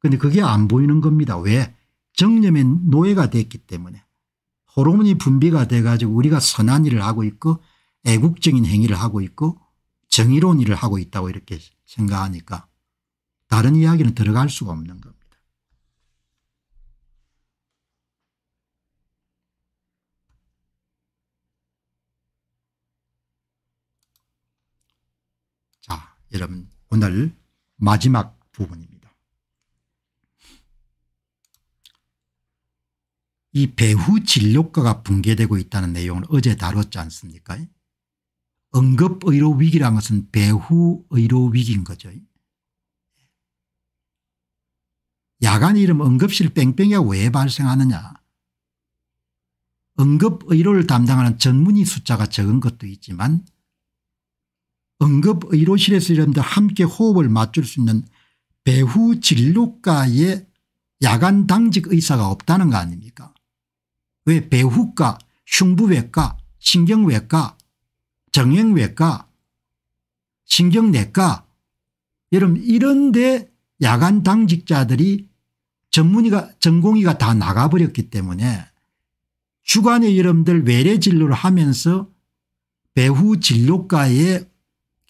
근데 그게 안 보이는 겁니다. 왜? 정념의 노예가 됐기 때문에 호르몬이 분비가 돼 가지고 우리가 선한 일을 하고 있고 애국적인 행위를 하고 있고 정의로운 일을 하고 있다고 이렇게 생각하니까 다른 이야기는 들어갈 수가 없는 겁니다. 자 여러분 오늘 마지막 부분입니다. 이 배후 진료과가 붕괴되고 있다는 내용을 어제 다뤘지 않습니까 응급의료 위기란 것은 배후 의료 위기인 거죠. 야간 이름 응급실 뺑뺑이가 왜 발생하느냐 응급의료를 담당하는 전문의 숫자가 적은 것도 있지만 응급의료실에서 이런데 함께 호흡을 맞출 수 있는 배후 진료과의 야간 당직 의사가 없다는 거 아닙니까 왜 배후과 흉부외과 신경외과 정형외과 신경내과 여러분 이런데 야간 당직자들이 전문의가 전공의가 다 나가버렸기 때문에 주간에 여러분들 외래 진료를 하면서 배후 진료과의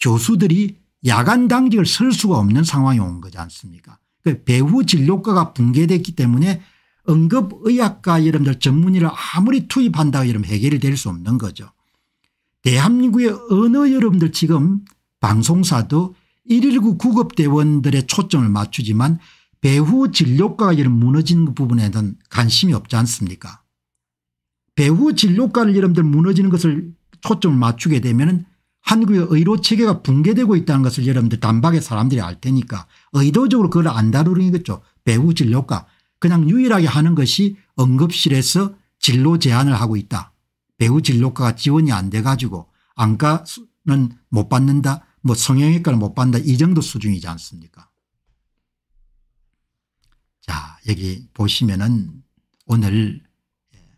교수들이 야간 당직을 쓸 수가 없는 상황이 온 거지 않습니까 그 배후 진료과가 붕괴됐기 때문에 응급의학과 여러분들 전문의를 아무리 투입한다 고여러분 해결이 될 수 없는 거죠. 대한민국의 언어 여러분들 지금 방송사도 119 구급대원들의 초점을 맞추지만 배후 진료과가 이런 무너진 그 부분에는 관심이 없지 않습니까 배후 진료과를 여러분들 무너지는 것을 초점을 맞추게 되면 한국의 의료체계가 붕괴되고 있다는 것을 여러분들 단박에 사람들이 알 테니까 의도적으로 그걸 안 다루는 거죠. 배후 진료과 그냥 유일하게 하는 것이 응급실에서 진로 제한을 하고 있다. 배우 진로과가 지원이 안 돼 가지고 안과는 못 받는다 뭐성형외과를못 받는다 이 정도 수준이지 않습니까 자 여기 보시면은 오늘 예,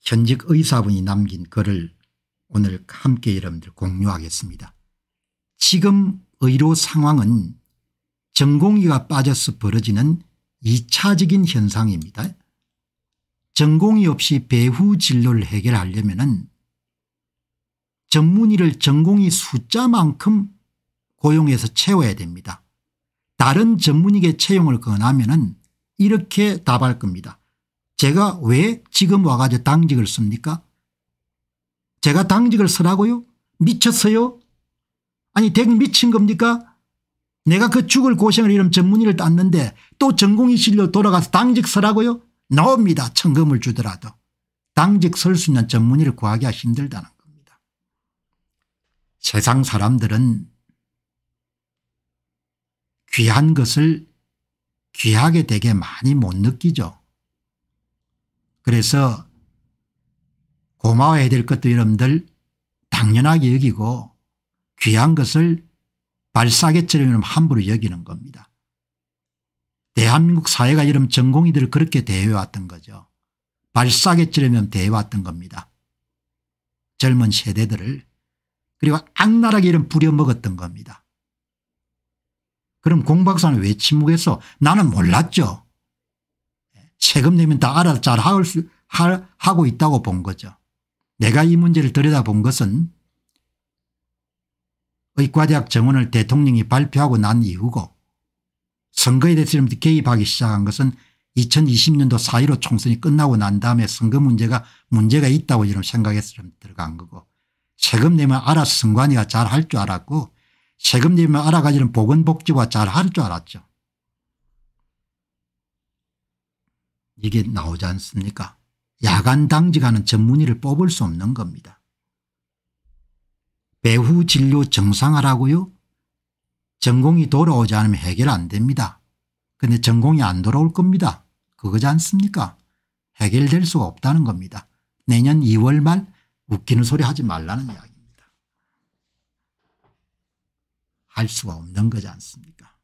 현직 의사분이 남긴 글을 오늘 함께 여러분들 공유하겠습니다. 지금 의료 상황은 전공의가 빠져서 벌어지는 2차적인 현상입니다. 전공이 없이 배후 진로를 해결하려면 전문의를 전공이 숫자만큼 고용해서 채워야 됩니다. 다른 전문의에게 채용을 권하면 이렇게 답할 겁니다. 제가 왜 지금 와가지고 당직을 씁니까? 제가 당직을 쓰라고요? 미쳤어요? 아니 댁 미친 겁니까? 내가 그 죽을 고생을 이름 전문의를 땄는데 또 전공의실로 돌아가서 당직 서라고요? 나옵니다. 천금을 주더라도. 당직 설 수 있는 전문의를 구하기가 힘들다는 겁니다. 세상 사람들은 귀한 것을 귀하게 되게 많이 못 느끼죠. 그래서 고마워해야 될 것도 여러분들 당연하게 여기고 귀한 것을 발사계처럼 함부로 여기는 겁니다. 대한민국 사회가 이런 전공이들을 그렇게 대해왔던 거죠. 발사계처럼 대해왔던 겁니다. 젊은 세대들을 그리고 악랄하게 이런 부려먹었던 겁니다. 그럼 공박사는 왜 침묵했어? 나는 몰랐죠. 세금 내면 다 알아서 잘 하고 있다고 본 거죠. 내가 이 문제를 들여다본 것은 의과대학 정원을 대통령이 발표하고 난 이후고 선거에 대해서 개입하기 시작한 것은 2020년도 4.15 총선이 끝나고 난 다음에 선거 문제가 문제가 있다고 이런 생각해서 좀 들어간 거고 세금 내면 알아서 선관위가 잘 할 줄 알았고 세금 내면 알아가지는 보건복지부가 잘 할 줄 알았죠. 이게 나오지 않습니까 야간 당직하는 전문의를 뽑을 수 없는 겁니다. 배후 진료 정상화라고요. 전공이 돌아오지 않으면 해결 안 됩니다. 근데 전공이 안 돌아올 겁니다. 그거지 않습니까? 해결될 수가 없다는 겁니다. 내년 2월 말 웃기는 소리 하지 말라는 이야기입니다. 할 수가 없는 거지 않습니까?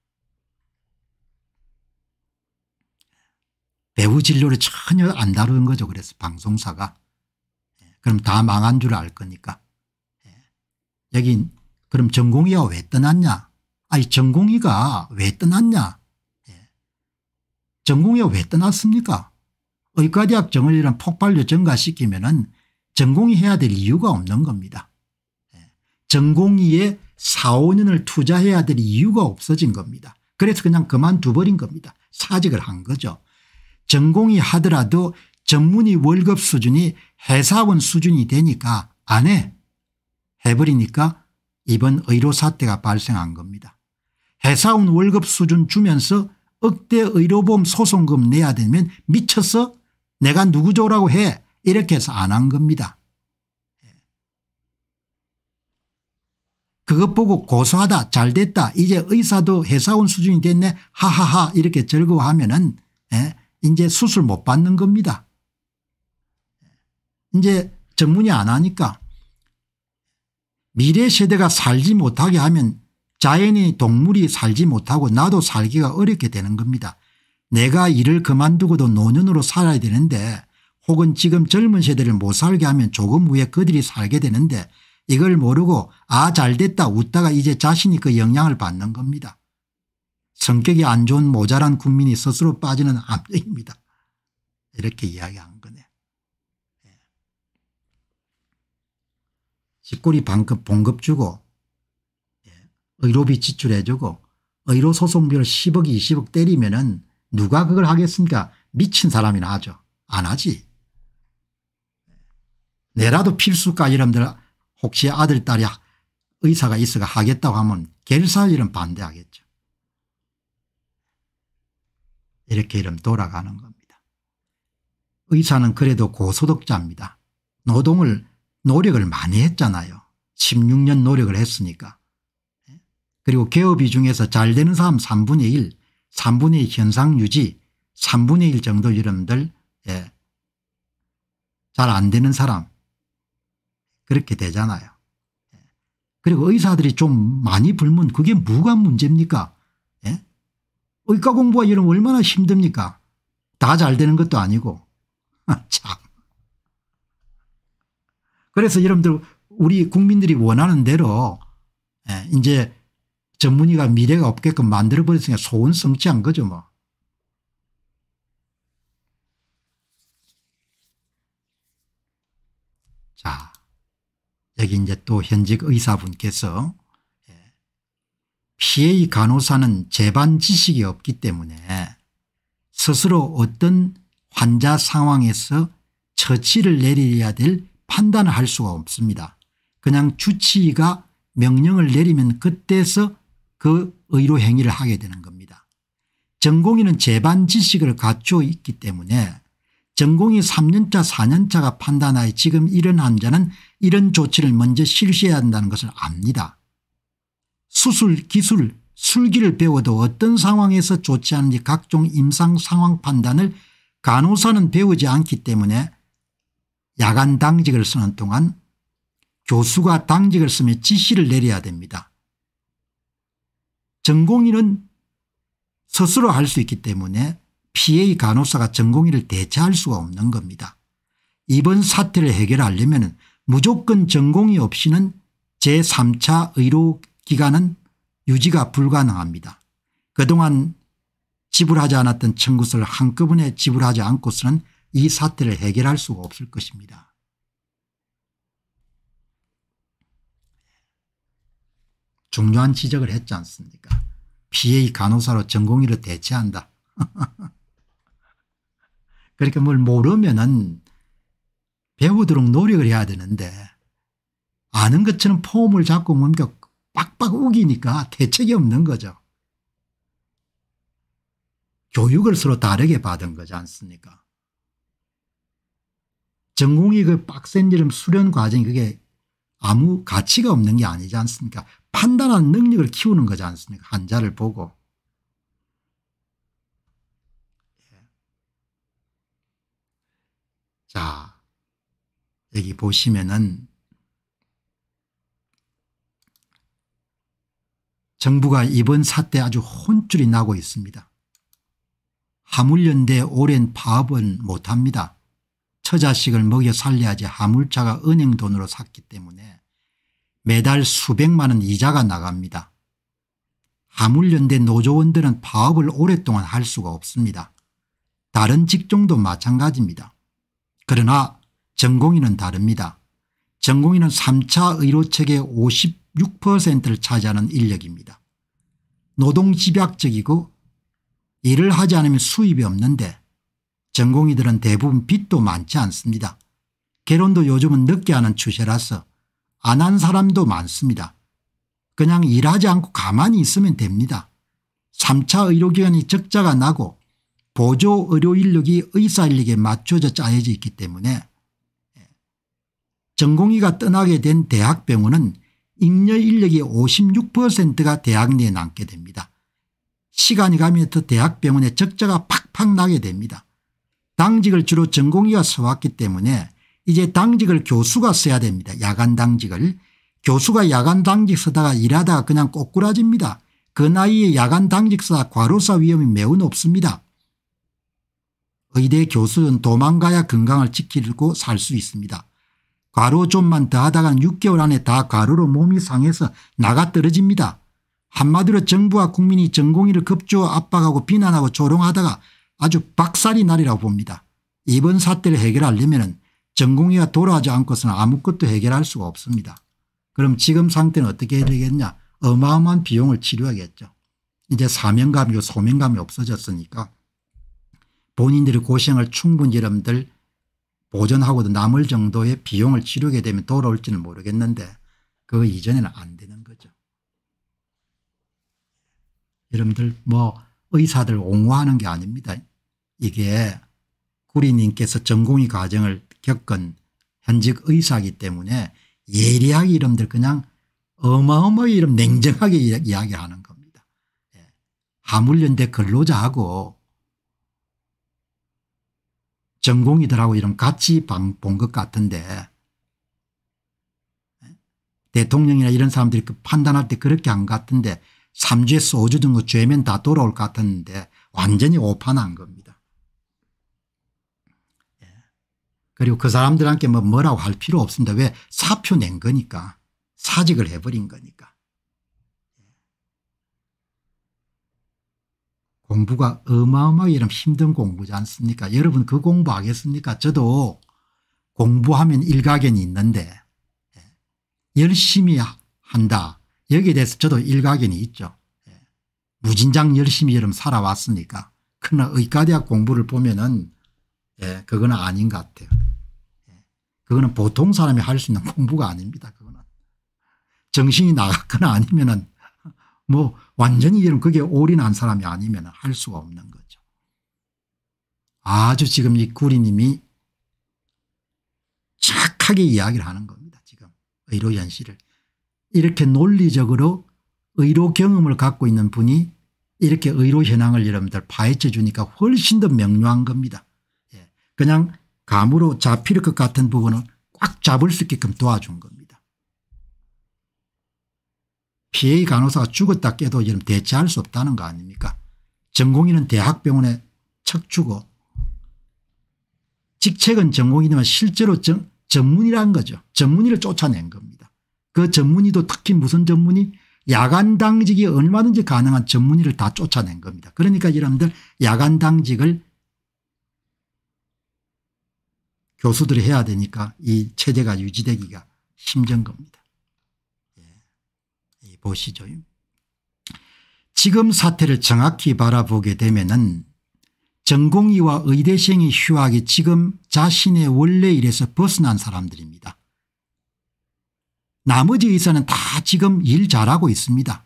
배후 진료를 전혀 안 다루는 거죠. 그래서 방송사가. 예, 그럼 다 망한 줄 알 거니까. 여긴 그럼 전공이가 왜 떠났냐 아니 전공이가 왜 떠났냐 전공이가 예. 왜 떠났습니까 의과대학 정원이란 폭발로 증가시키면 은 전공이 해야 될 이유가 없는 겁니다. 전공이에 4, 5년을 투자해야 될 이유가 없어진 겁니다. 그래서 그냥 그만두버린 겁니다. 사직을 한 거죠. 전공이 하더라도 전문의 월급 수준이 회사원 수준이 되니까 안 해. 해버리니까 이번 의료 사태가 발생한 겁니다. 회사원 월급 수준 주면서 억대 의료보험 소송금 내야 되면 미쳐서 내가 누구죠라고 해 이렇게 해서 안 한 겁니다. 그것 보고 고소하다 잘됐다 이제 의사도 회사원 수준이 됐네 하하하 이렇게 즐거워하면 은 예, 이제 수술 못 받는 겁니다. 이제 전문의안 하니까 미래 세대가 살지 못하게 하면 자연이 동물이 살지 못하고 나도 살기가 어렵게 되는 겁니다. 내가 일을 그만두고도 노년으로 살아야 되는데 혹은 지금 젊은 세대를 못 살게 하면 조금 후에 그들이 살게 되는데 이걸 모르고 아 잘됐다 웃다가 이제 자신이 그 영향을 받는 겁니다. 성격이 안 좋은 모자란 국민이 스스로 빠지는 암입니다 이렇게 이야기합니다. 식구리 반급 봉급 주고 예, 의료비 지출해 주고 의료 소송비를 10억 20억 때리면 은 누가 그걸 하겠습니까 미친 사람이나 하죠. 안 하지. 내라도 필수까 지 이놈들 혹시 아들 딸이 의사가 있어가 하겠다고 하면 결사일은 반대하겠죠. 이렇게 이름 돌아가는 겁니다. 의사는 그래도 고소득자입니다. 노동을 노력을 많이 했잖아요. 16년 노력을 했으니까. 예? 그리고 개업이 중에서 잘 되는 사람 3분의 1, 3분의 1 현상 유지, 3분의 1 정도 여러분들 예. 잘 안 되는 사람 그렇게 되잖아요. 예. 그리고 의사들이 좀 많이 불면 그게 뭐가 문제입니까? 예? 의과 공부가 이런 얼마나 힘듭니까? 다 잘 되는 것도 아니고 참 그래서 여러분들 우리 국민들이 원하는 대로 예, 이제 전문의가 미래가 없게끔 만들어버렸으니까 소원 성취한 거죠 뭐. 자 여기 이제 또 현직 의사분께서 PA 예, 간호사는 재반 지식이 없기 때문에 스스로 어떤 환자 상황에서 처치를 내려야 될 판단을 할 수가 없습니다. 그냥 주치의가 명령을 내리면 그때서 그 의료 행위를 하게 되는 겁니다. 전공의는 재반 지식을 갖추어 있기 때문에 전공의 3년차 4년차가 판단하여 지금 이런 환자는 이런 조치를 먼저 실시해야 한다는 것을 압니다. 수술 기술 술기를 배워도 어떤 상황에서 조치하는지 각종 임상 상황 판단을 간호사는 배우지 않기 때문에 야간 당직을 쓰는 동안 교수가 당직을 쓰며 지시를 내려야 됩니다. 전공의는 스스로 할 수 있기 때문에 PA 간호사가 전공의를 대체할 수가 없는 겁니다. 이번 사태를 해결하려면 무조건 전공이 없이는 제3차 의료 기간은 유지가 불가능합니다. 그동안 지불하지 않았던 청구서를 한꺼번에 지불하지 않고서는 이 사태를 해결할 수가 없을 것입니다. 중요한 지적을 했지 않습니까? PA 간호사로 전공의를 대체한다. 그렇게뭘 모르면은 배우도록 노력을 해야 되는데 아는 것처럼 폼을 잡고 뭡니 빡빡 우기니까 대책이 없는 거죠. 교육을 서로 다르게 받은 거지 않습니까? 전공이 그 빡센 이름 수련 과정이 그게 아무 가치가 없는 게 아니지 않습니까 판단한 능력을 키우는 거지 않습니까 환자를 보고 예. 자 여기 보시면은 정부가 이번 사태 아주 혼쭐이 나고 있습니다. 하물련대 오랜 파업은 못합니다. 처자식을 먹여 살려야지 하물차가 은행돈으로 샀기 때문에 매달 수백만 원 이자가 나갑니다. 하물연대 노조원들은 파업을 오랫동안 할 수가 없습니다. 다른 직종도 마찬가지입니다. 그러나 전공인은 다릅니다. 전공인은 3차 의료체계 56%를 차지하는 인력입니다. 노동집약적이고 일을 하지 않으면 수입이 없는데 전공의들은 대부분 빚도 많지 않습니다. 결혼도 요즘은 늦게 하는 추세라서 안 한 사람도 많습니다. 그냥 일하지 않고 가만히 있으면 됩니다. 3차 의료기관이 적자가 나고 보조 의료인력이 의사인력에 맞춰져 짜여져 있기 때문에 전공의가 떠나게 된 대학병원은 잉여인력의 56%가 대학 내에 남게 됩니다. 시간이 가면 더 대학병원의 적자가 팍팍 나게 됩니다. 당직을 주로 전공의가 써왔기 때문에 이제 당직을 교수가 써야 됩니다. 야간 당직을. 교수가 야간 당직 쓰다가 일하다가 그냥 꼬꾸라집니다. 그 나이에 야간 당직사 과로사 위험이 매우 높습니다. 의대 교수는 도망가야 건강을 지키고 살 수 있습니다. 과로 좀만 더 하다간 6개월 안에 다 과로로 몸이 상해서 나가 떨어집니다. 한마디로 정부와 국민이 전공의를 급조 압박하고 비난하고 조롱하다가 아주 박살이 날이라고 봅니다. 이번 사태를 해결하려면 전공의가 돌아오지 않고서는 아무것도 해결할 수가 없습니다. 그럼 지금 상태는 어떻게 해야 되겠냐 어마어마한 비용을 치료하겠죠. 이제 사명감이고 소명감이 없어졌으니까 본인들의 고생을 충분히 여러분들 보존하고도 남을 정도의 비용을 치르게 되면 돌아올지는 모르겠는데 그 이전에는 안 되는 거죠. 여러분들 뭐 의사들 옹호하는 게 아닙니다. 이게 구리님께서 전공의 과정을 겪은 현직 의사이기 때문에 예리하게 이름들 그냥 어마어마히 이름 냉정하게 이야기하는 겁니다. 예. 하물련대 근로자하고 전공이들하고 이름 같이 본 것 같은데 예. 대통령이나 이런 사람들이 그 판단할 때 그렇게 안 같은데 삼재 소주 등거 죄면 다 돌아올 것 같았는데 완전히 오판한 겁니다. 예. 그리고 그 사람들한테 뭐 뭐라고 할 필요 없습니다. 왜 사표 낸 거니까 사직을 해버린 거니까. 예. 공부가 어마어마하게 이런 힘든 공부지 않습니까 여러분 그 공부 하겠습니까 저도 공부하면 일가견이 있는데 예. 열심히 한다 여기에 대해서 저도 일가견이 있죠. 예. 무진장 열심히 여름 살아왔으니까. 그러나 의과대학 공부를 보면은 예, 그건 아닌 것 같아요. 예. 그거는 보통 사람이 할 수 있는 공부가 아닙니다. 그거는 정신이 나갔거나 아니면은 뭐 완전히 여름 그게 올인한 사람이 아니면 할 수가 없는 거죠. 아주 지금 이 구리님이 착하게 이야기를 하는 겁니다. 지금 의료현 실을 이렇게 논리적으로 의료 경험을 갖고 있는 분이 이렇게 의료 현황을 여러분들 파헤쳐 주니까 훨씬 더 명료한 겁니다. 예. 그냥 감으로 잡힐 것 같은 부분은 꽉 잡을 수 있게끔 도와준 겁니다. 피해의 간호사가 죽었다 깨도 이런 대체할 수 없다는 거 아닙니까 전공의는 대학병원에 척추고 직책은 전공이지만 실제로 전, 전문이라는 거죠. 전문의를 쫓아낸 겁니다. 그 전문의도 특히 무슨 전문의 야간 당직이 얼마든지 가능한 전문의를 다 쫓아낸 겁니다. 그러니까 여러분들 야간 당직을 교수들이 해야 되니까 이 체제가 유지되기가 힘든 겁니다. 예. 보시죠. 지금 사태를 정확히 바라보게 되면은 전공의와 의대생이 휴학이 지금 자신의 원래 일에서 벗어난 사람들입니다. 나머지 의사는 다 지금 일 잘하고 있습니다.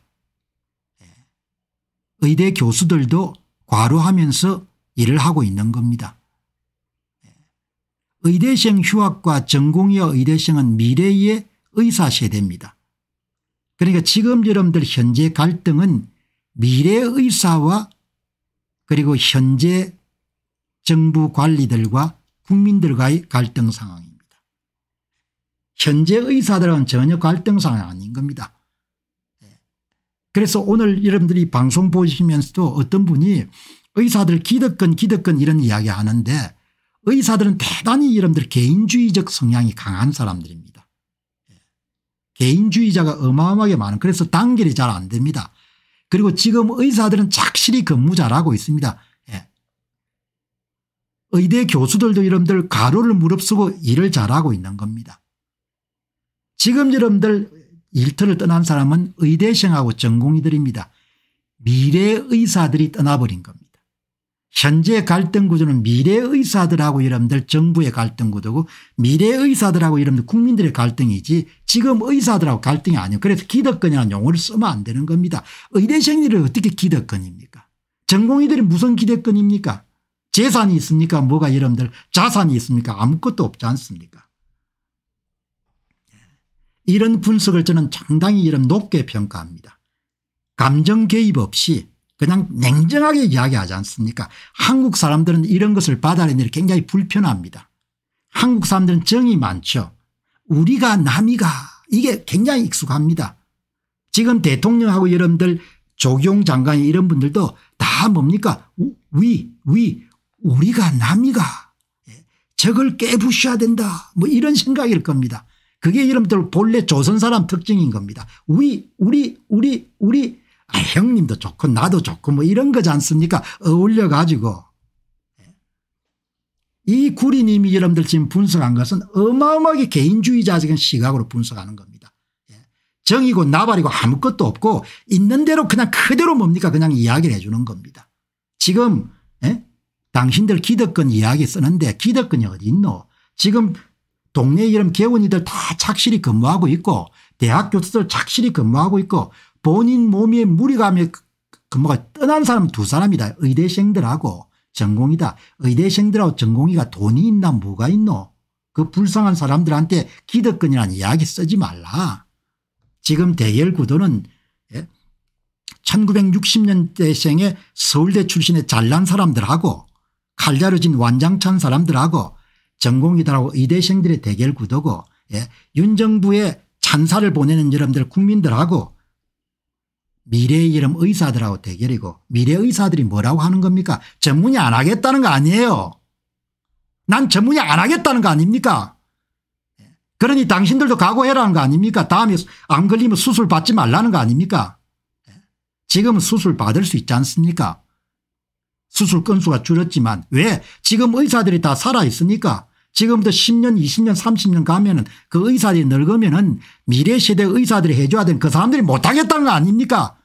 예. 의대 교수들도 과로하면서 일을 하고 있는 겁니다. 예. 의대생 휴학과 전공의 의대생은 미래의 의사 세대입니다. 그러니까 지금 여러분들 현재 갈등은 미래 의 의사와 그리고 현재 정부 관리들과 국민들과의 갈등 상황입니다. 현재 의사들은 전혀 갈등상항 아닌 겁니다. 예. 그래서 오늘 여러분들이 방송 보시면서도 어떤 분이 의사들 기득권 기득권 이런 이야기 하는데 의사들은 대단히 여러분들 개인주의적 성향이 강한 사람들입니다. 예. 개인주의자가 어마어마하게 많은 그래서 단결이 잘 안 됩니다. 그리고 지금 의사들은 착실히 근무 잘하고 있습니다. 예. 의대 교수들도 여러분들 가로를 무릅쓰고 일을 잘하고 있는 겁니다. 지금 여러분들 일터를 떠난 사람은 의대생하고 전공의들입니다. 미래 의사들이 떠나버린 겁니다. 현재 갈등 구조는 미래 의사들하고 여러분들 정부의 갈등 구도고 미래 의사들하고 여러분들 국민들의 갈등이지 지금 의사들하고 갈등이 아니에요. 그래서 기득권이라는 용어를 쓰면 안 되는 겁니다. 의대생들이 어떻게 기득권입니까 전공의들이 무슨 기득권입니까 재산이 있습니까 뭐가 여러분들 자산이 있습니까 아무것도 없지 않습니까 이런 분석을 저는 상당히 이런 높게 평가합니다. 감정 개입 없이 그냥 냉정하게 이야기하지 않습니까 한국 사람들은 이런 것을 받아내는 일 굉장히 불편합니다. 한국 사람들은 정이 많죠. 우리가 남이가 이게 굉장히 익숙합니다. 지금 대통령하고 여러분들 조경 장관이 이런 분들도 다 뭡니까 위위 우리가 남이가 저걸 예, 깨부셔야 된다 뭐 이런 생각일 겁니다. 그게 여러분들 본래 조선 사람 특징인 겁니다. 우리 우리 우리 우리 아, 형님도 좋고 나도 좋고 뭐 이런 거지 않습니까 어울려 가지고 예. 이 구리님이 여러분들 지금 분석한 것은 어마어마하게 개인주의자적인 시각으로 분석하는 겁니다. 예. 정이고 나발이고 아무것도 없고 있는 대로 그냥 그대로 뭡니까 그냥 이야기를 해주는 겁니다. 지금 에? 예? 당신들 기득권 이야기 쓰는데 기득권이 어디 있노 지금 동네 이름 개원이들 다 착실히 근무하고 있고 대학 교수들 착실히 근무하고 있고 본인 몸에 무리감에 그, 그 근무가 떠난 사람 두 사람이다. 의대생들하고 전공이다. 의대생들하고 전공이가 돈이 있나 뭐가 있노. 그 불쌍한 사람들한테 기득권이라는 이야기 쓰지 말라. 지금 대열 구도는 1960년대생의 예? 서울대 출신의 잘난 사람들하고 칼자루진 완장찬 사람들하고 전공이다라고 의대생들의 대결 구도고 예. 윤 정부의 찬사를 보내는 여러분들 국민들하고 미래의 이름 의사들하고 대결이고 미래 의사들이 뭐라고 하는 겁니까 전문의안 하겠다는 거 아니에요. 난전문의안 하겠다는 거 아닙니까 예, 그러니 당신들도 각오해라는 거 아닙니까 다음에 안 걸리면 수술 받지 말라는 거 아닙니까 예, 지금은 수술 받을 수 있지 않습니까 수술 건수가 줄었지만 왜 지금 의사들이 다 살아있으니까 지금부터 10년 20년 30년 가면은 그 의사들이 늙으면은 미래 세대 의사들이 해줘야 되는 그 사람들이 못하겠다는 거 아닙니까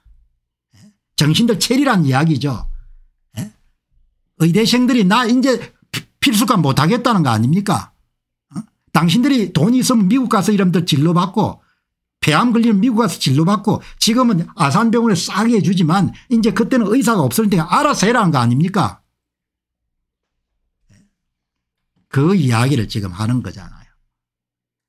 예? 정신들 체리란 이야기죠. 예? 의대생들이 나 이제 필수과 못하겠다는 거 아닙니까 어? 당신들이 돈이 있으면 미국 가서 이름들 진료받고 폐암 걸리면 미국 가서 진료받고 지금은 아산병원에 싸게 해주지만 이제 그때는 의사가 없을 때 알아서 해라는 거 아닙니까 그 이야기를 지금 하는 거잖아요.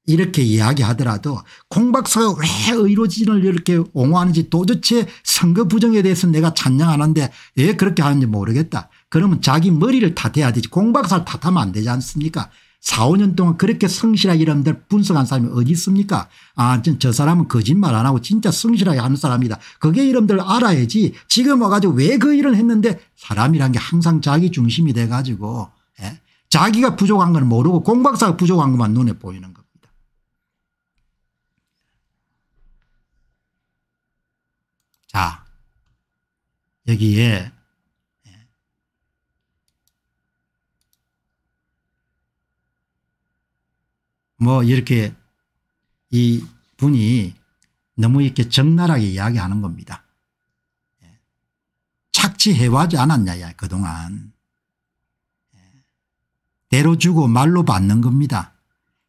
이렇게 이야기하더라도 공박사가 왜 의료진을 이렇게 옹호하는지 도대체 선거 부정에 대해서 내가 찬양 하는데 왜 그렇게 하는지 모르겠다. 그러면 자기 머리를 탓해야 되지 공박사를 탓하면 안 되지 않습니까 4, 5년 동안 그렇게 성실하게 이름들 분석한 사람이 어디 있습니까 아, 저 사람은 거짓말 안 하고 진짜 성실하게 하는 사람이다. 그게 이름들 알아야지 지금 와가지고 왜 그 일을 했는데 사람이란 게 항상 자기 중심이 돼가지고 자기가 부족한 건 모르고 공박사가 부족한 것만 눈에 보이는 겁니다. 자 여기에 예. 뭐 이렇게 이 분이 너무 이렇게 적나라하게 이야기하는 겁니다. 예. 착취해왔지 않았냐 그동안. 대로 주고 말로 받는 겁니다.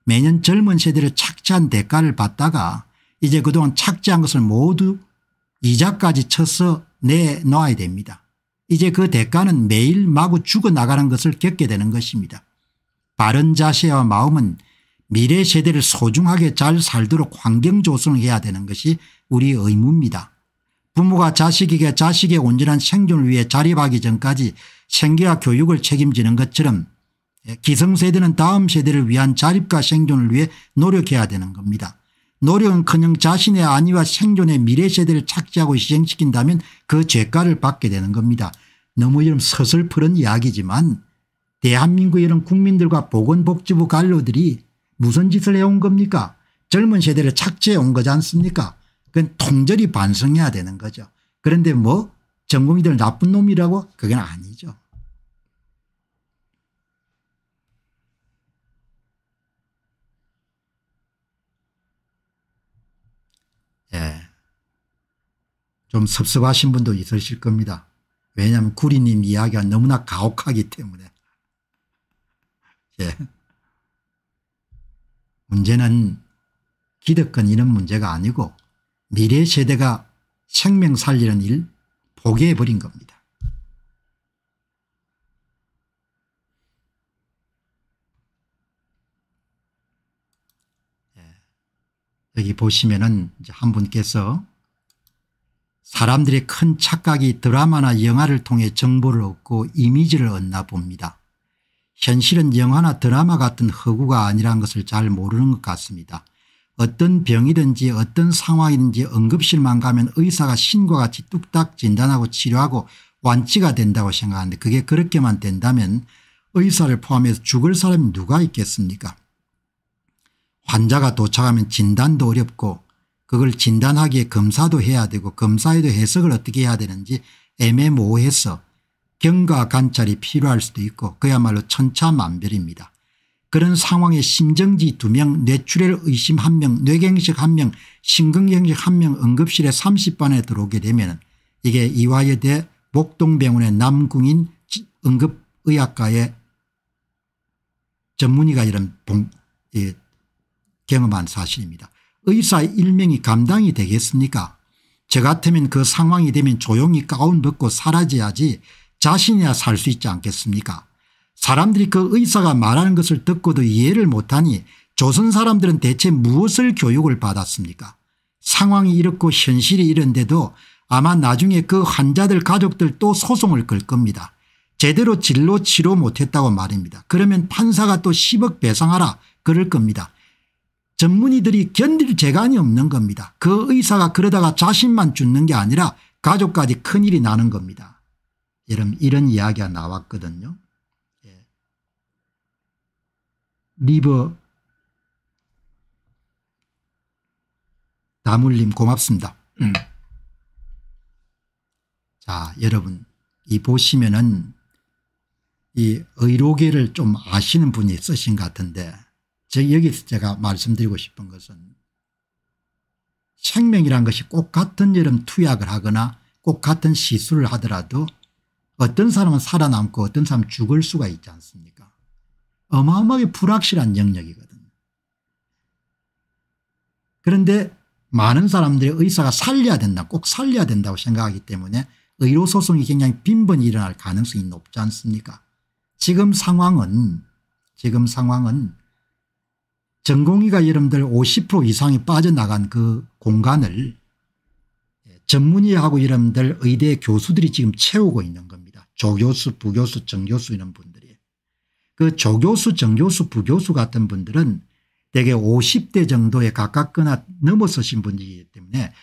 매년 젊은 세대를 착취한 대가를 받다가 이제 그동안 착취한 것을 모두 이자까지 쳐서 내놓아야 됩니다. 이제 그 대가는 매일 마구 죽어나가는 것을 겪게 되는 것입니다. 바른 자세와 마음은 미래 세대를 소중하게 잘 살도록 환경 조성해야 을 되는 것이 우리 의무입니다. 부모가 자식에게 자식의 온전한 생존을 위해 자립하기 전까지 생계와 교육을 책임지는 것처럼 기성세대는 다음 세대를 위한 자립과 생존을 위해 노력해야 되는 겁니다. 노력은커녕 자신의 안위와 생존의 미래 세대를 착지하고 시행시킨다면그 죄가를 받게 되는 겁니다. 너무 이런 서슬푸른 이야기지만 대한민국 이런 국민들과 보건복지부 관료들이 무슨 짓을 해온 겁니까 젊은 세대를 착취해 온 거지 않습니까 그건 통절히 반성해야 되는 거죠. 그런데 뭐 전공이들 나쁜 놈이라고 그건 아니죠. 예. 좀 섭섭하신 분도 있으실 겁니다. 왜냐하면 구리님 이야기가 너무나 가혹하기 때문에. 예. 문제는 기득권 이런 문제가 아니고 미래 세대가 생명 살리는 일 포기해버린 겁니다. 여기 보시면은 한 분께서 사람들의 큰 착각이 드라마나 영화를 통해 정보를 얻고 이미지를 얻나 봅니다. 현실은 영화나 드라마 같은 허구가 아니란 것을 잘 모르는 것 같습니다. 어떤 병이든지 어떤 상황이든지 응급실만 가면 의사가 신과 같이 뚝딱 진단하고 치료하고 완치가 된다고 생각하는데 그게 그렇게만 된다면 의사를 포함해서 죽을 사람이 누가 있겠습니까 환자가 도착하면 진단도 어렵고 그걸 진단하기에 검사도 해야 되고 검사에도 해석을 어떻게 해야 되는지 애매모호해서 경과 관찰이 필요할 수도 있고 그야말로 천차만별입니다. 그런 상황에 심정지 2명 뇌출혈 의심 1명 뇌경색 1명 심근경색 1명 응급실에 30반에 들어오게 되면 이게 이화여대 목동병원의 남궁인 응급의학과의 전문의가 이런 봉, 예, 경험한 사실입니다. 의사의 일명이 감당이 되겠습니까 저 같으면 그 상황이 되면 조용히 가운 벗고 사라져야지 자신이야 살 수 있지 않겠습니까 사람들이 그 의사가 말하는 것을 듣고도 이해를 못하니 조선 사람들은 대체 무엇을 교육을 받았습니까 상황이 이렇고 현실이 이런데도 아마 나중에 그 환자들 가족들 또 소송을 걸 겁니다. 제대로 진로 치료 못했다고 말입니다. 그러면 판사가 또 10억 배상하라 그럴 겁니다. 전문의들이 견딜 재간이 없는 겁니다. 그 의사가 그러다가 자신만 죽는 게 아니라 가족까지 큰일이 나는 겁니다. 여러분 이런 이야기가 나왔거든요. 예. 리버 나물님 고맙습니다. 음. 자 여러분 이 보시면은 이 의료계를 좀 아시는 분이 쓰신 것 같은데 제 여기서 제가 말씀드리고 싶은 것은 생명이란 것이 꼭 같은 여름 투약을 하거나 꼭 같은 시술을 하더라도 어떤 사람은 살아남고 어떤 사람은 죽을 수가 있지 않습니까 어마어마하게 불확실한 영역이거든요. 그런데 많은 사람들이 의사가 살려야 된다 꼭 살려야 된다고 생각하기 때문에 의료소송이 굉장히 빈번히 일어날 가능성이 높지 않습니까 지금 상황은 지금 상황은 전공의가 여러분들 50% 이상이 빠져나간 그 공간을 전문의하고 여러분들 의대 교수들이 지금 채우고 있는 겁니다. 조교수 부교수 정교수 이런 분들이. 그 조교수 정교수 부교수 같은 분들은 대개 50대 정도에 가깝거나 넘어서신 분이기 때문에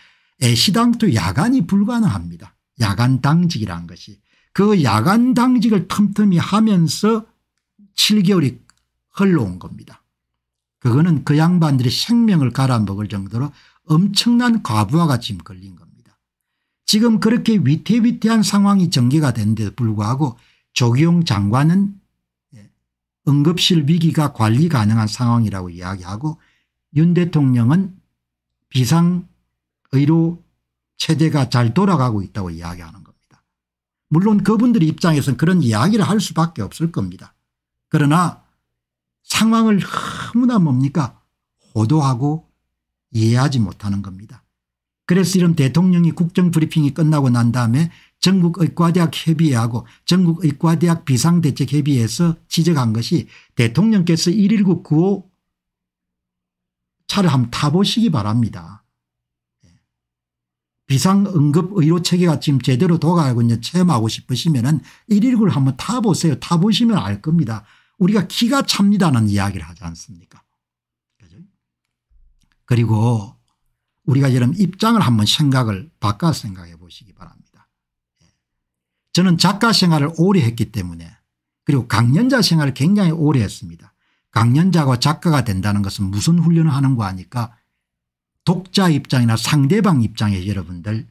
애시당투 야간이 불가능합니다. 야간 당직이란 것이. 그 야간 당직을 틈틈이 하면서 7개월이 흘러온 겁니다. 그거는 그 양반들이 생명을 갈아먹을 정도로 엄청난 과부하가 지금 걸린 겁니다. 지금 그렇게 위태위태한 상황이 전개가 된데도 불구하고 조기용 장관은 예, 응급실 위기가 관리 가능한 상황이라고 이야기하고 윤 대통령은 비상의료 체제가 잘 돌아가고 있다고 이야기하는 겁니다. 물론 그분들 입장에서는 그런 이야기를 할 수밖에 없을 겁니다. 그러나 상황을 너무나 뭡니까 호도하고 이해하지 못하는 겁니다. 그래서 이런 대통령이 국정브리핑이 끝나고 난 다음에 전국의과대학 협의회하고 전국의과대학 비상대책협의회에서 지적한 것이 대통령께서 119 구호 차를 한번 타보시기 바랍니다. 예. 비상응급의료체계가 지금 제대로 도가고 있는 체험하고 싶으시면 119를 한번 타보세요. 타보시면 알 겁니다. 우리가 기가 찹니다는 이야기를 하지 않습니까 그죠? 그리고 우리가 이런 입장을 한번 생각을 바꿔 생각해 보시기 바랍니다. 예. 저는 작가 생활을 오래 했기 때문에 그리고 강연자 생활을 굉장히 오래 했습니다. 강연자가 작가가 된다는 것은 무슨 훈련을 하는 거 아니까 독자 입장이나 상대방 입장에 여러분들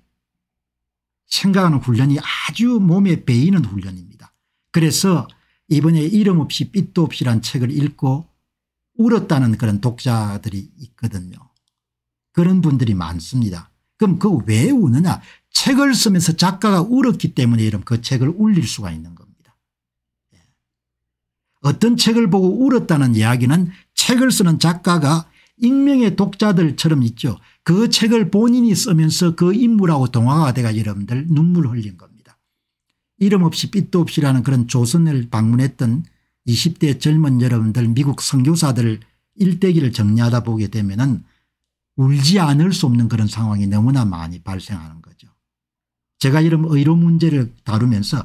생각하는 훈련이 아주 몸에 배이는 훈련입니다. 그래서 이번에 이름 없이 빛도 없이란 책을 읽고 울었다는 그런 독자들이 있거든요. 그런 분들이 많습니다. 그럼 그 왜 우느냐 책을 쓰면서 작가가 울었기 때문에 이런 그 책을 울릴 수가 있는 겁니다. 예. 어떤 책을 보고 울었다는 이야기는 책을 쓰는 작가가 익명의 독자들처럼 있죠. 그 책을 본인이 쓰면서 그 인물하고 동화가 돼가 여러분들 눈물 흘린 겁니다. 이름 없이 빛도 없이라는 그런 조선을 방문했던 20대 젊은 여러분들 미국 선교사들 일대기를 정리하다 보게 되면 은 울지 않을 수 없는 그런 상황이 너무나 많이 발생하는 거죠. 제가 이런 의료 문제를 다루면서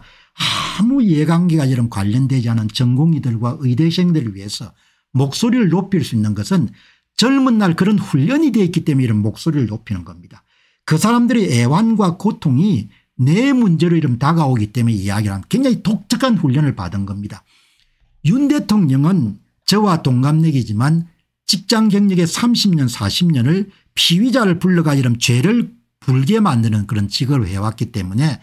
아무 예관계가 이런 관련되지 않은 전공의들과 의대생들을 위해서 목소리를 높일 수 있는 것은 젊은 날 그런 훈련이 되어 있기 때문에 이런 목소리를 높이는 겁니다. 그 사람들의 애환과 고통이 내 문제로 이름 다가오기 때문에 이야기를 굉장히 독특한 훈련을 받은 겁니다. 윤 대통령은 저와 동갑내기지만 직장 경력의 30년 40년을 피의자를 불러가 이런 죄를 불게 만드는 그런 직업을 해왔기 때문에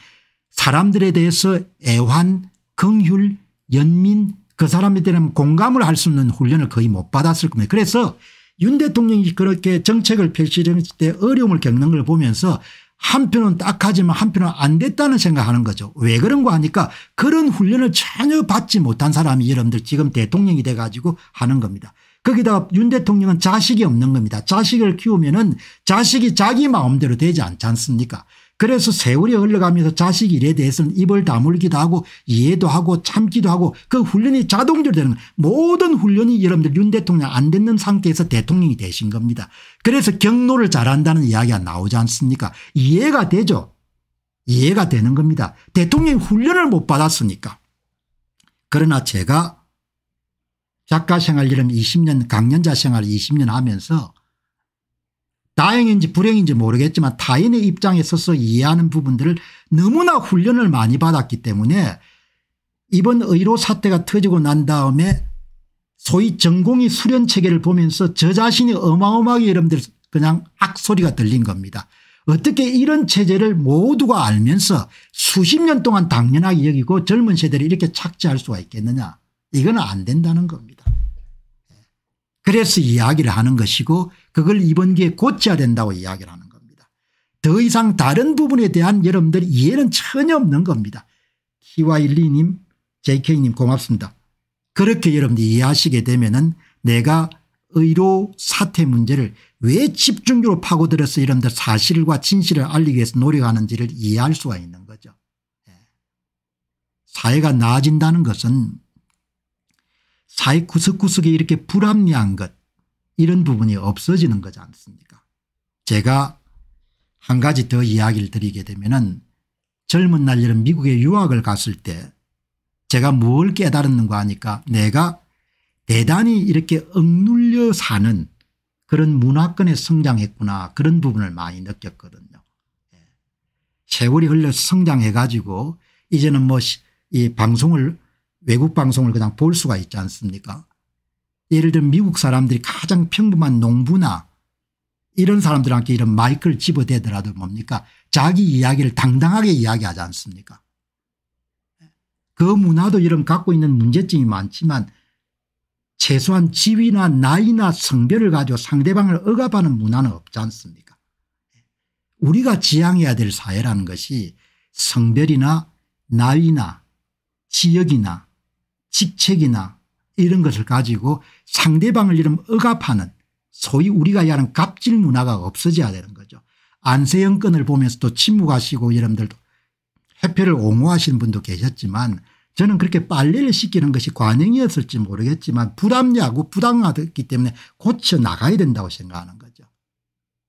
사람들에 대해서 애환 긍휼 연민 그 사람에 대한 공감을 할 수 있는 훈련을 거의 못 받았을 겁니다. 그래서 윤 대통령이 그렇게 정책을 펼치려는 때 어려움을 겪는 걸 보면서 한편은 딱하지만 한편은 안 됐다는 생각하는 거죠. 왜 그런가 하니까 그런 훈련을 전혀 받지 못한 사람이 여러분들 지금 대통령이 돼 가지고 하는 겁니다. 거기다윤 대통령은 자식이 없는 겁니다. 자식을 키우면 은 자식이 자기 마음대로 되지 않지 않습니까 그래서 세월이 흘러가면서 자식 일에 대해서는 입을 다물기도 하고 이해도 하고 참기도 하고 그 훈련이 자동적으로 되는 모든 훈련이 여러분들 윤 대통령 안 됐는 상태에서 대통령이 되신 겁니다. 그래서 경로를 잘한다는 이야기가 나오지 않습니까 이해가 되죠. 이해가 되는 겁니다. 대통령이 훈련을 못 받았으니까. 그러나 제가 작가 생활 이름 20년 강연자 생활 20년 하면서 다행인지 불행인지 모르겠지만 타인의 입장에 서서 이해하는 부분들을 너무나 훈련을 많이 받았기 때문에 이번 의료 사태가 터지고 난 다음에 소위 전공의 수련 체계를 보면서 저 자신이 어마어마하게 여러분들 그냥 악소리가 들린 겁니다. 어떻게 이런 체제를 모두가 알면서 수십 년 동안 당연하게 여기고 젊은 세대를 이렇게 착지할 수가 있겠느냐 이건 안 된다는 겁니다. 그래서 이야기를 하는 것이고 그걸 이번 기회에 고쳐야 된다고 이야기를 하는 겁니다. 더 이상 다른 부분에 대한 여러분들 이해는 전혀 없는 겁니다. 키와12님 jk님 고맙습니다. 그렇게 여러분들이 이해하시게 되면 은 내가 의료 사태 문제를 왜 집중적으로 파고들어서 여러분들 사실과 진실을 알리기 위해서 노력하는지를 이해할 수가 있는 거죠. 예. 사회가 나아진다는 것은 사회 구석구석에 이렇게 불합리한 것 이런 부분이 없어지는 거지 않습니까 제가 한 가지 더 이야기를 드리게 되면은 젊은 날 이런 미국에 유학을 갔을 때 제가 뭘 깨달았는가 하니까 내가 대단히 이렇게 억눌려 사는 그런 문화권에 성장했구나 그런 부분을 많이 느꼈거든요. 예. 세월이 흘려 성장해 가지고 이제는 뭐 이 방송을 외국 방송을 그냥 볼 수가 있지 않습니까 예를 들면 미국 사람들이 가장 평범한 농부나 이런 사람들한테 이런 마이크를 집어대더라도 뭡니까 자기 이야기를 당당하게 이야기하지 않습니까 그 문화도 이런 갖고 있는 문제점이 많지만 최소한 지위나 나이나 성별을 가지고 상대방을 억압하는 문화는 없지 않습니까 우리가 지향해야 될 사회라는 것이 성별이나 나이나 지역이나 직책이나 이런 것을 가지고 상대방을 이름 억압하는 소위 우리가 이야기하는 갑질 문화가 없어져야 되는 거죠. 안세영 건을 보면서도 침묵하시고 여러분들도 해표를 옹호하시는 분도 계셨지만 저는 그렇게 빨래를 시키는 것이 관행이었을지 모르겠지만 부담야구 부당하기 때문에 고쳐 나가야 된다고 생각하는 거죠.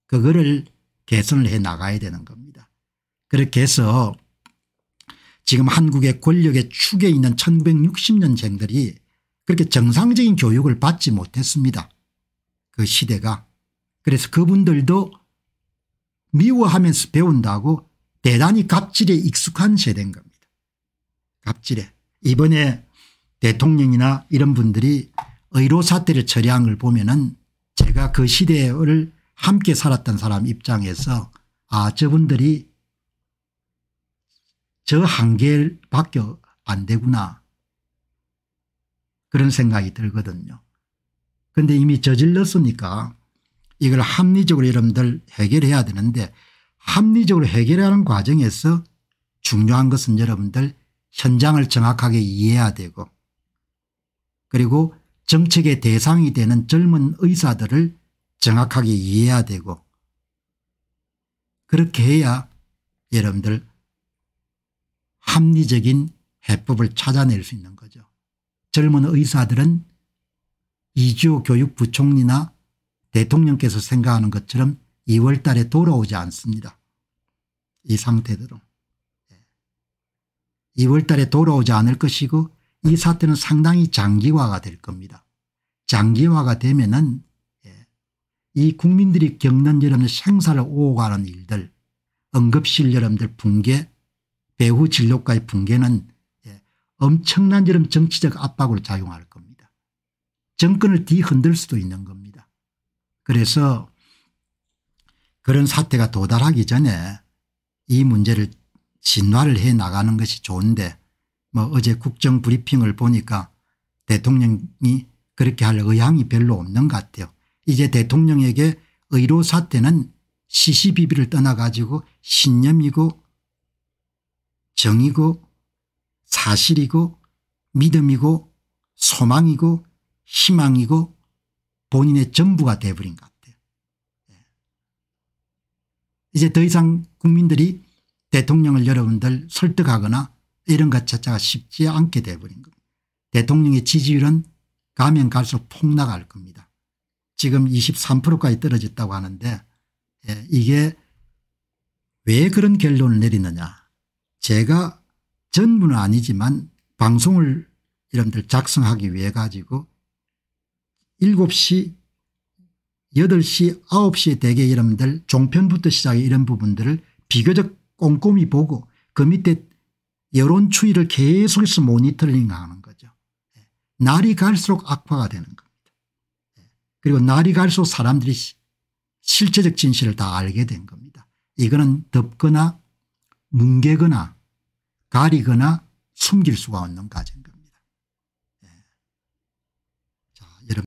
그거를 개선을 해 나가야 되는 겁니다. 그렇게 해서 지금 한국의 권력의 축에 있는 1960년생들이 그렇게 정상적인 교육을 받지 못했습니다. 그 시대가. 그래서 그분들도 미워하면서 배운다고 대단히 갑질에 익숙한 세대인 겁니다. 갑질에. 이번에 대통령이나 이런 분들이 의료 사태를 처리한 걸 보면은 제가 그 시대를 함께 살았던 사람 입장에서 아 저분들이 저 한계밖에 안 되구나 그런 생각이 들거든요. 그런데 이미 저질렀으니까 이걸 합리적으로 여러분들 해결해야 되는데 합리적으로 해결하는 과정에서 중요한 것은 여러분들 현장을 정확하게 이해해야 되고 그리고 정책의 대상이 되는 젊은 의사들을 정확하게 이해해야 되고 그렇게 해야 여러분들 합리적인 해법을 찾아낼 수 있는 거죠. 젊은 의사들은 이주호 교육부총리나 대통령께서 생각하는 것처럼 2월 달에 돌아오지 않습니다. 이 상태대로. 2월 예. 달에 돌아오지 않을 것이고 이 사태는 상당히 장기화가 될 겁니다. 장기화가 되면 은이 예, 국민들이 겪는 여러분들 생사를 오가는 일들 응급실 여러분들 붕괴 배후 진료과의 붕괴는 엄청난 이런 정치적 압박으로 작용할 겁니다. 정권을 뒤흔들 수도 있는 겁니다. 그래서 그런 사태가 도달하기 전에 이 문제를 진화를 해 나가는 것이 좋은데 뭐 어제 국정 브리핑을 보니까 대통령이 그렇게 할 의향이 별로 없는 것 같아요. 이제 대통령에게 의료 사태는 시시비비를 떠나가지고 신념이고 정이고 사실이고 믿음이고 소망이고 희망이고 본인의 전부가 돼버린 것 같아요. 예. 이제 더 이상 국민들이 대통령을 여러분들 설득하거나 이런 것 자체가 쉽지 않게 돼버린 겁니다. 대통령의 지지율은 가면 갈수록 폭락할 겁니다. 지금 23%까지 떨어졌다고 하는데 예, 이게 왜 그런 결론을 내리느냐 제가 전부는 아니지만 방송을 여러분들 작성하기 위해 가지고 7시 8시 9시에 대개 여러분들 종편부터 시작해 이런 부분들을 비교적 꼼꼼히 보고 그 밑에 여론 추이를 계속해서 모니터링하는 거죠. 예. 날이 갈수록 악화가 되는 겁니다. 예. 그리고 날이 갈수록 사람들이 실체적 진실을 다 알게 된 겁니다. 이거는 덮거나 뭉개거나 가리거나 숨길 수가 없는 과정.